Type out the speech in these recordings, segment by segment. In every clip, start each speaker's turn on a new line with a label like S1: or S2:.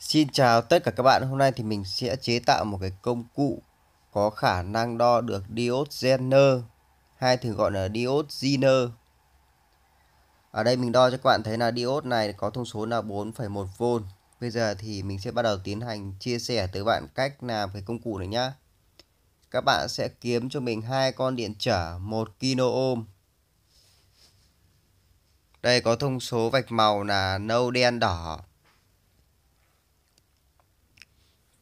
S1: Xin chào tất cả các bạn, hôm nay thì mình sẽ chế tạo một cái công cụ có khả năng đo được diode zener hay thường gọi là diode zener. Ở đây mình đo cho các bạn thấy là diode này có thông số là 4,1V. Bây giờ thì mình sẽ bắt đầu tiến hành chia sẻ tới bạn cách làm cái công cụ này nhá. Các bạn sẽ kiếm cho mình hai con điện trở 1 kilo ohm. Đây có thông số vạch màu là nâu đen đỏ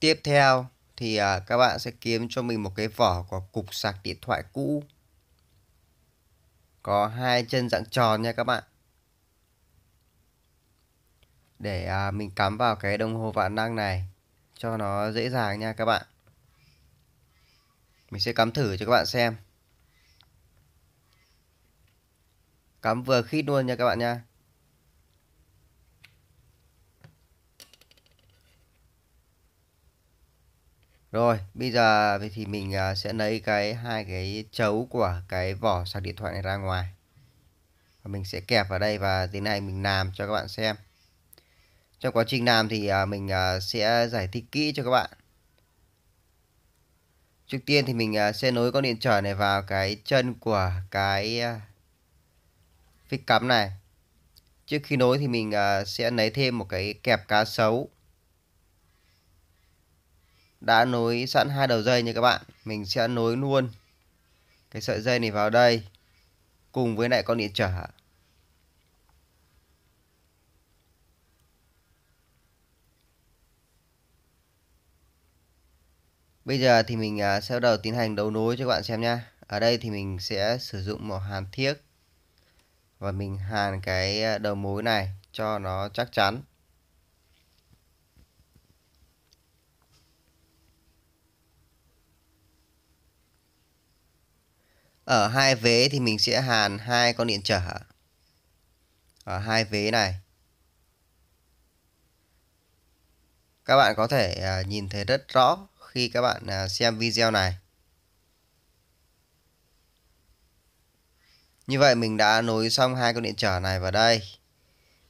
S1: tiếp theo thì à, các bạn sẽ kiếm cho mình một cái vỏ của cục sạc điện thoại cũ có hai chân dạng tròn nha các bạn để à, mình cắm vào cái đồng hồ vạn năng này cho nó dễ dàng nha các bạn mình sẽ cắm thử cho các bạn xem cắm vừa khít luôn nha các bạn nha Rồi, bây giờ thì mình à, sẽ lấy cái hai cái chấu của cái vỏ sạc điện thoại này ra ngoài. Và mình sẽ kẹp vào đây và thế này mình làm cho các bạn xem. Trong quá trình làm thì à, mình à, sẽ giải thích kỹ cho các bạn. Trước tiên thì mình sẽ nối con điện trở này vào cái chân của cái phích cắm này. Trước khi nối thì mình sẽ lấy thêm một cái kẹp cá sấu đã nối sẵn hai đầu dây như các bạn mình sẽ nối luôn cái sợi dây này vào đây cùng với lại con điện trở Bây giờ thì mình à, sẽ bắt đầu tiến hành đấu nối cho các bạn xem nha. Ở đây thì mình sẽ sử dụng một hàn thiếc và mình hàn cái à, đầu mối này cho nó chắc chắn. Ở hai vế thì mình sẽ hàn hai con điện trở. Ở hai vế này. Các bạn có thể à, nhìn thấy rất rõ khi các bạn à, xem video này. Như vậy mình đã nối xong hai con điện trở này vào đây.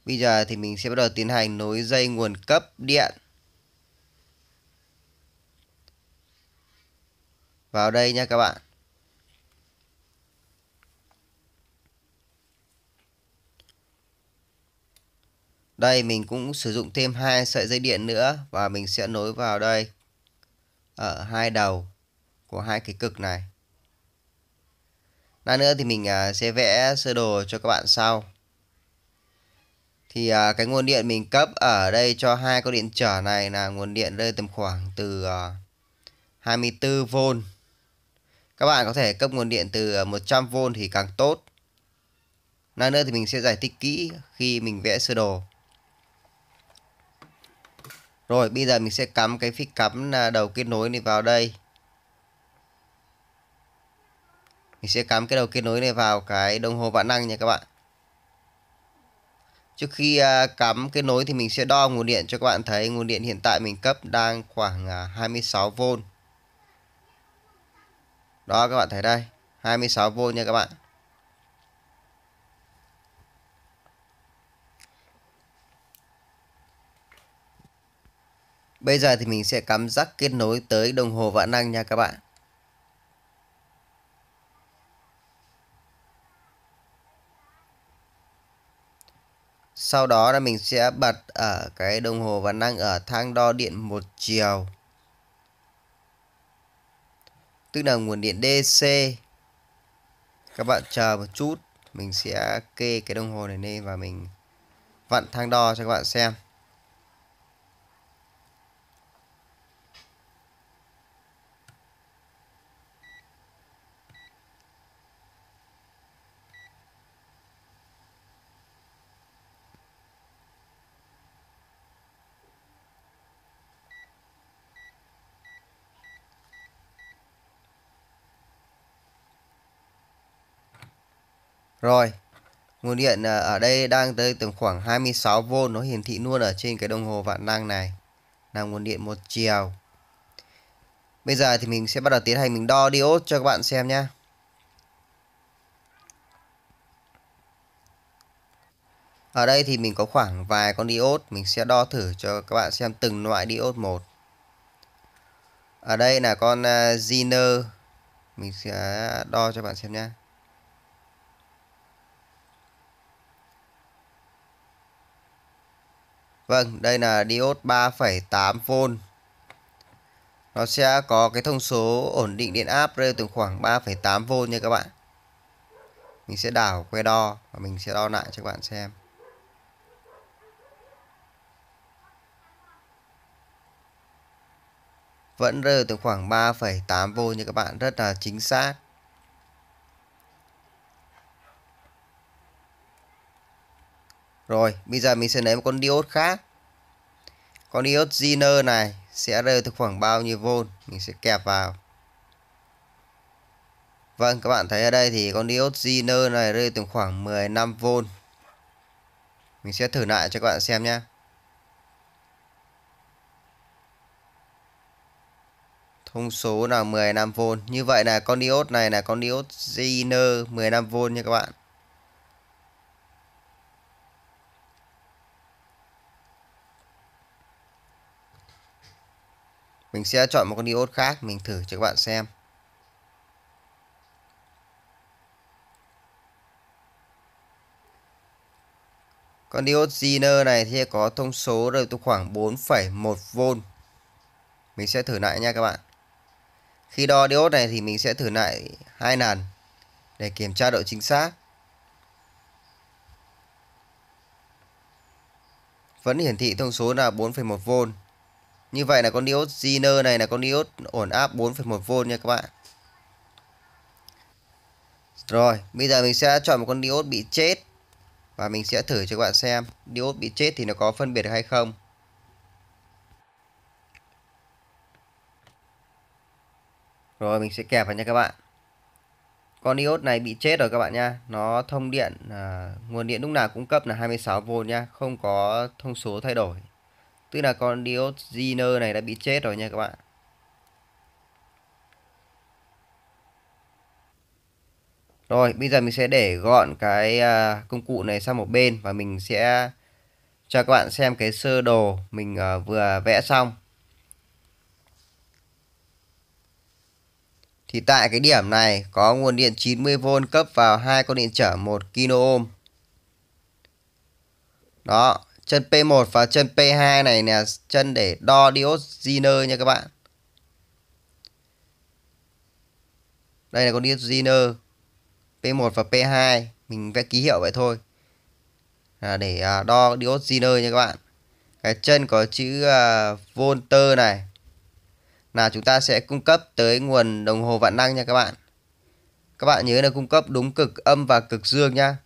S1: Bây giờ thì mình sẽ bắt đầu tiến hành nối dây nguồn cấp điện. Vào đây nha các bạn. Đây mình cũng sử dụng thêm hai sợi dây điện nữa và mình sẽ nối vào đây ở hai đầu của hai cái cực này. Lát nữa thì mình à, sẽ vẽ sơ đồ cho các bạn sau. Thì à, cái nguồn điện mình cấp ở đây cho hai con điện trở này là nguồn điện rơi tầm khoảng từ 24V. À, các bạn có thể cấp nguồn điện từ 100V thì càng tốt. Lát nữa thì mình sẽ giải thích kỹ khi mình vẽ sơ đồ. Rồi bây giờ mình sẽ cắm cái phích cắm à, đầu kết nối này vào đây. Mình sẽ cắm cái đầu kết nối này vào cái đồng hồ vạn năng nha các bạn. Trước khi à, cắm kết nối thì mình sẽ đo nguồn điện cho các bạn thấy nguồn điện hiện tại mình cấp đang khoảng 26V. À, Đó các bạn thấy đây, 26V nha các bạn. Bây giờ thì mình sẽ cắm rắc kết nối tới đồng hồ vạn năng nha các bạn. Sau đó là mình sẽ bật ở cái đồng hồ vạn năng ở thang đo điện một chiều. Tức là nguồn điện DC. Các bạn chờ một chút. Mình sẽ kê cái đồng hồ này lên và mình vặn thang đo cho các bạn xem. Rồi, nguồn điện à, ở đây đang tới tầm khoảng 26V nó hiển thị luôn ở trên cái đồng hồ vạn năng này là nguồn điện một chiều. Bây giờ thì mình sẽ bắt đầu tiến hành mình đo diode cho các bạn xem nhé. Ở đây thì mình có khoảng vài con diode, mình sẽ đo thử cho các bạn xem từng loại diode một. Ở đây là con à, Zener, mình sẽ đo cho bạn xem nhé. Vâng, đây là diode 3,8V. Nó sẽ có cái thông số ổn định điện áp rơi từ khoảng 3,8V nha các bạn. Mình sẽ đảo que đo và mình sẽ đo lại cho các bạn xem. Vẫn rơi từ khoảng 3,8V như các bạn, rất là chính xác. Rồi, bây giờ mình sẽ lấy một con diode khác. Con diode Zener này sẽ rơi từ khoảng bao nhiêu volt, mình sẽ kẹp vào. Vâng, các bạn thấy ở đây thì con diode Zener này rơi từ khoảng 15V. Mình sẽ thử lại cho các bạn xem nhé. Thông số là 15V. Như vậy là con diode này là con diode Zener 15V nha các bạn. Mình sẽ chọn một con diode khác mình thử cho các bạn xem. Con diode Zener này thì có thông số rơi từ khoảng 4,1V. Mình sẽ thử lại nha các bạn. Khi đo diode này thì mình sẽ thử lại hai lần để kiểm tra độ chính xác. Vẫn hiển thị thông số là 4,1V. Như vậy là con diode Zener này là con diode ổn áp 4,1V nha các bạn. Rồi, bây giờ mình sẽ chọn một con diode bị chết và mình sẽ thử cho các bạn xem diode bị chết thì nó có phân biệt hay không. Rồi mình sẽ kẹp vào nha các bạn. Con diode này bị chết rồi các bạn nha. Nó thông điện à, nguồn điện lúc nào cung cấp là 26V nha, không có thông số thay đổi tức là con diode zener này đã bị chết rồi nha các bạn Rồi, bây giờ mình sẽ để gọn cái à, công cụ này sang một bên và mình sẽ cho các bạn xem cái sơ đồ mình à, vừa vẽ xong. Thì tại cái điểm này có nguồn điện 90V cấp vào hai con điện trở 1 kilo ohm. Đó, chân P1 và chân P2 này là chân để đo diode Zener nha các bạn. Đây là con diode Zener P1 và P2, mình vẽ ký hiệu vậy thôi. À, để à, đo diode Zener nha các bạn. Cái chân có chữ uh, volter này là chúng ta sẽ cung cấp tới nguồn đồng hồ vạn năng nha các bạn. Các bạn nhớ là cung cấp đúng cực âm và cực dương nha.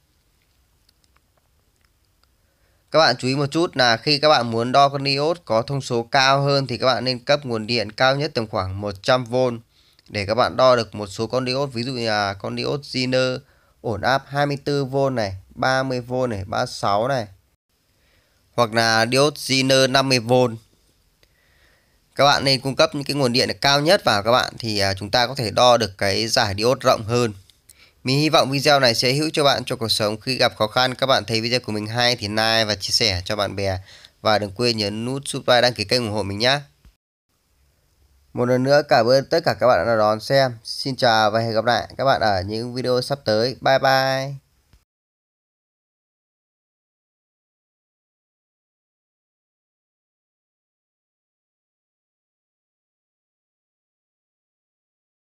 S1: Các bạn chú ý một chút là khi các bạn muốn đo con diode có thông số cao hơn thì các bạn nên cấp nguồn điện cao nhất tầm khoảng 100V để các bạn đo được một số con diode ví dụ như là con diode Zener ổn áp 24V này, 30V này, 36 này hoặc là diode Zener 50V. Các bạn nên cung cấp những cái nguồn điện cao nhất vào các bạn thì à, chúng ta có thể đo được cái giải diode rộng hơn. Mình hy vọng video này sẽ hữu cho bạn trong cuộc sống khi gặp khó khăn. Các bạn thấy video của mình hay thì like và chia sẻ cho bạn bè. Và đừng quên nhấn nút subscribe đăng ký kênh ủng hộ mình nhé. Một lần nữa cảm ơn tất cả các bạn đã đón xem. Xin chào và hẹn gặp lại các bạn ở những video sắp tới. Bye bye.